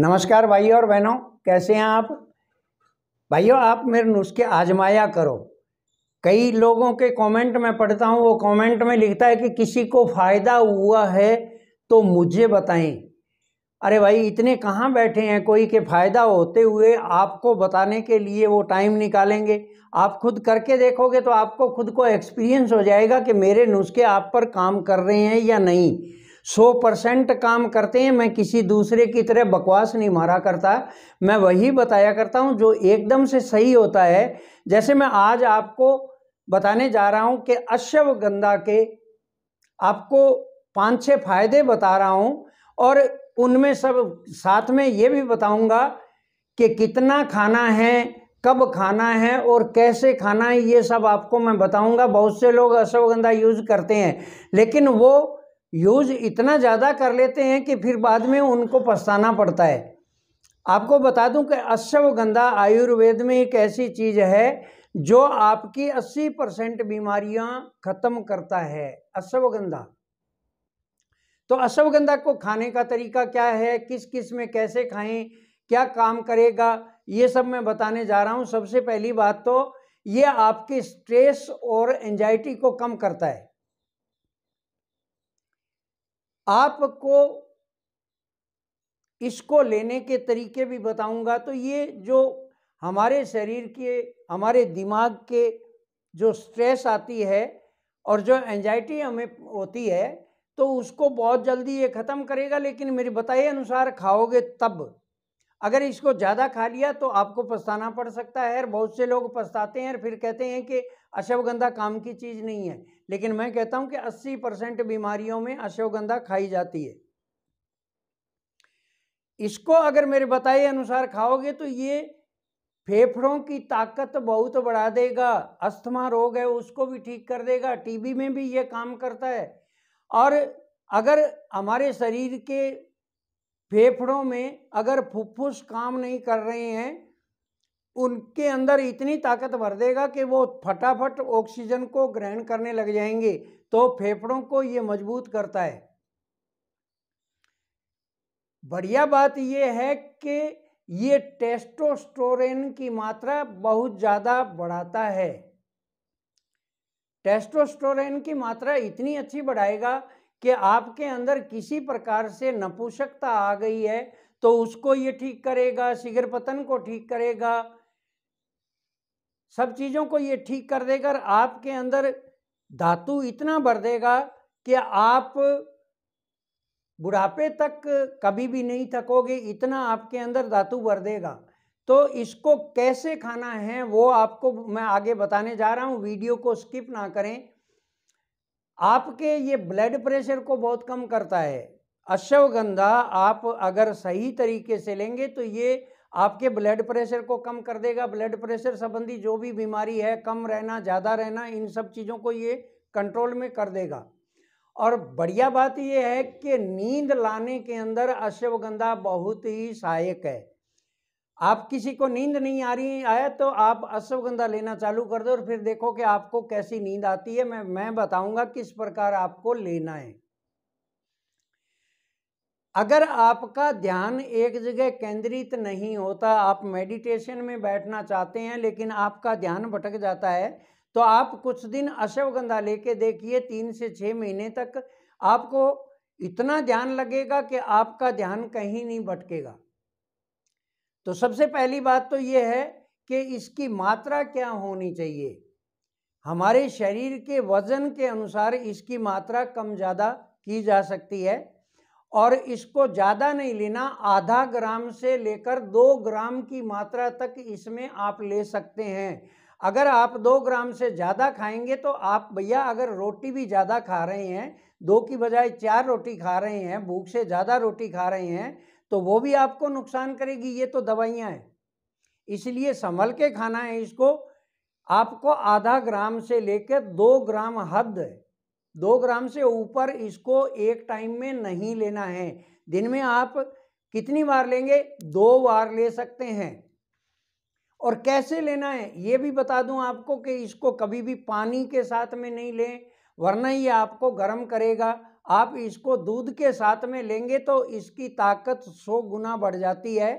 नमस्कार भाई और बहनों कैसे हैं आप भाइयों आप मेरे नुस्खे आजमाया करो कई लोगों के कमेंट में पढ़ता हूँ वो कमेंट में लिखता है कि किसी को फ़ायदा हुआ है तो मुझे बताएं अरे भाई इतने कहाँ बैठे हैं कोई के फ़ायदा होते हुए आपको बताने के लिए वो टाइम निकालेंगे आप खुद करके देखोगे तो आपको खुद को एक्सपीरियंस हो जाएगा कि मेरे नुस्खे आप पर काम कर रहे हैं या नहीं सौ परसेंट काम करते हैं मैं किसी दूसरे की तरह बकवास नहीं मारा करता मैं वही बताया करता हूँ जो एकदम से सही होता है जैसे मैं आज आपको बताने जा रहा हूँ कि अश्वगंधा के आपको पाँच छः फायदे बता रहा हूँ और उनमें सब साथ में ये भी बताऊँगा कि कितना खाना है कब खाना है और कैसे खाना है ये सब आपको मैं बताऊंगा बहुत से लोग अश्वगंधा यूज़ करते हैं लेकिन वो यूज़ इतना ज़्यादा कर लेते हैं कि फिर बाद में उनको पछताना पड़ता है आपको बता दूं कि अश्वगंधा आयुर्वेद में एक ऐसी चीज़ है जो आपकी 80 परसेंट बीमारियाँ ख़त्म करता है अश्वगंधा तो अश्वगंधा को खाने का तरीका क्या है किस किस में कैसे खाएं क्या काम करेगा ये सब मैं बताने जा रहा हूँ सबसे पहली बात तो ये आपके स्ट्रेस और एंजाइटी को कम करता है आपको इसको लेने के तरीके भी बताऊंगा तो ये जो हमारे शरीर के हमारे दिमाग के जो स्ट्रेस आती है और जो एंजाइटी हमें होती है तो उसको बहुत जल्दी ये ख़त्म करेगा लेकिन मेरे बताए अनुसार खाओगे तब अगर इसको ज़्यादा खा लिया तो आपको पछताना पड़ सकता है और बहुत से लोग पछताते हैं और फिर कहते हैं कि अश्वगंधा काम की चीज़ नहीं है लेकिन मैं कहता हूं कि 80 परसेंट बीमारियों में अश्वगंधा खाई जाती है इसको अगर मेरे बताए अनुसार खाओगे तो ये फेफड़ों की ताकत बहुत बढ़ा देगा अस्थमा रोग है उसको भी ठीक कर देगा टीबी में भी ये काम करता है और अगर हमारे शरीर के फेफड़ों में अगर फुफ्फुस काम नहीं कर रहे हैं उनके अंदर इतनी ताकत भर देगा कि वो फटाफट ऑक्सीजन को ग्रहण करने लग जाएंगे तो फेफड़ों को ये मजबूत करता है बढ़िया बात ये है कि ये टेस्टोस्टोरेन की मात्रा बहुत ज़्यादा बढ़ाता है टेस्टोस्टोरेन की मात्रा इतनी अच्छी बढ़ाएगा कि आपके अंदर किसी प्रकार से नपुषकता आ गई है तो उसको ये ठीक करेगा शिगर पतन को ठीक करेगा सब चीज़ों को ये ठीक कर देगा आपके अंदर धातु इतना भर देगा कि आप बुढ़ापे तक कभी भी नहीं थकोगे इतना आपके अंदर धातु भर देगा तो इसको कैसे खाना है वो आपको मैं आगे बताने जा रहा हूँ वीडियो को स्किप ना करें आपके ये ब्लड प्रेशर को बहुत कम करता है अश्वगंधा आप अगर सही तरीके से लेंगे तो ये आपके ब्लड प्रेशर को कम कर देगा ब्लड प्रेशर संबंधी जो भी बीमारी है कम रहना ज़्यादा रहना इन सब चीज़ों को ये कंट्रोल में कर देगा और बढ़िया बात ये है कि नींद लाने के अंदर अश्वगंधा बहुत ही सहायक है आप किसी को नींद नहीं आ रही आया तो आप अश्वगंधा लेना चालू कर दो और फिर देखो कि आपको कैसी नींद आती है मैं मैं बताऊंगा किस प्रकार आपको लेना है अगर आपका ध्यान एक जगह केंद्रित नहीं होता आप मेडिटेशन में बैठना चाहते हैं लेकिन आपका ध्यान भटक जाता है तो आप कुछ दिन अश्वगंधा लेके देखिए तीन से छः महीने तक आपको इतना ध्यान लगेगा कि आपका ध्यान कहीं नहीं भटकेगा तो सबसे पहली बात तो ये है कि इसकी मात्रा क्या होनी चाहिए हमारे शरीर के वज़न के अनुसार इसकी मात्रा कम ज़्यादा की जा सकती है और इसको ज़्यादा नहीं लेना आधा ग्राम से लेकर दो ग्राम की मात्रा तक इसमें आप ले सकते हैं अगर आप दो ग्राम से ज़्यादा खाएंगे तो आप भैया अगर रोटी भी ज़्यादा खा रहे हैं दो की बजाय चार रोटी खा रहे हैं भूख से ज़्यादा रोटी खा रहे हैं तो वो भी आपको नुकसान करेगी ये तो दवाइयाँ हैं इसलिए संभल के खाना है इसको आपको आधा ग्राम से लेकर दो ग्राम हद दो ग्राम से ऊपर इसको एक टाइम में नहीं लेना है दिन में आप कितनी बार लेंगे दो बार ले सकते हैं और कैसे लेना है ये भी बता दूं आपको कि इसको कभी भी पानी के साथ में नहीं लें वरना ये आपको गर्म करेगा आप इसको दूध के साथ में लेंगे तो इसकी ताकत सौ गुना बढ़ जाती है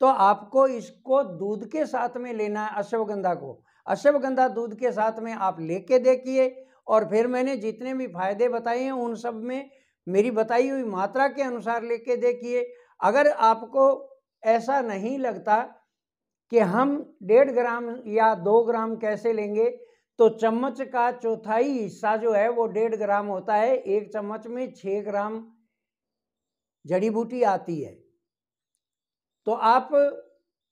तो आपको इसको दूध के साथ में लेना है अश्वगंधा को अश्वगंधा दूध के साथ में आप लेके देखिए और फिर मैंने जितने भी फायदे बताए हैं उन सब में मेरी बताई हुई मात्रा के अनुसार लेके देखिए अगर आपको ऐसा नहीं लगता कि हम डेढ़ ग्राम या दो ग्राम कैसे लेंगे तो चम्मच का चौथाई हिस्सा जो है वो डेढ़ ग्राम होता है एक चम्मच में छः ग्राम जड़ी बूटी आती है तो आप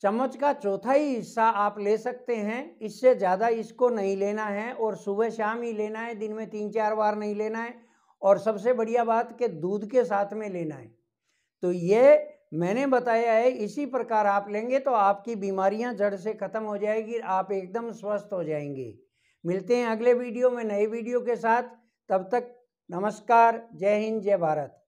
चम्मच का चौथाई हिस्सा आप ले सकते हैं इससे ज़्यादा इसको नहीं लेना है और सुबह शाम ही लेना है दिन में तीन चार बार नहीं लेना है और सबसे बढ़िया बात कि दूध के साथ में लेना है तो ये मैंने बताया है इसी प्रकार आप लेंगे तो आपकी बीमारियां जड़ से ख़त्म हो जाएगी आप एकदम स्वस्थ हो जाएंगे मिलते हैं अगले वीडियो में नए वीडियो के साथ तब तक नमस्कार जय हिंद जय भारत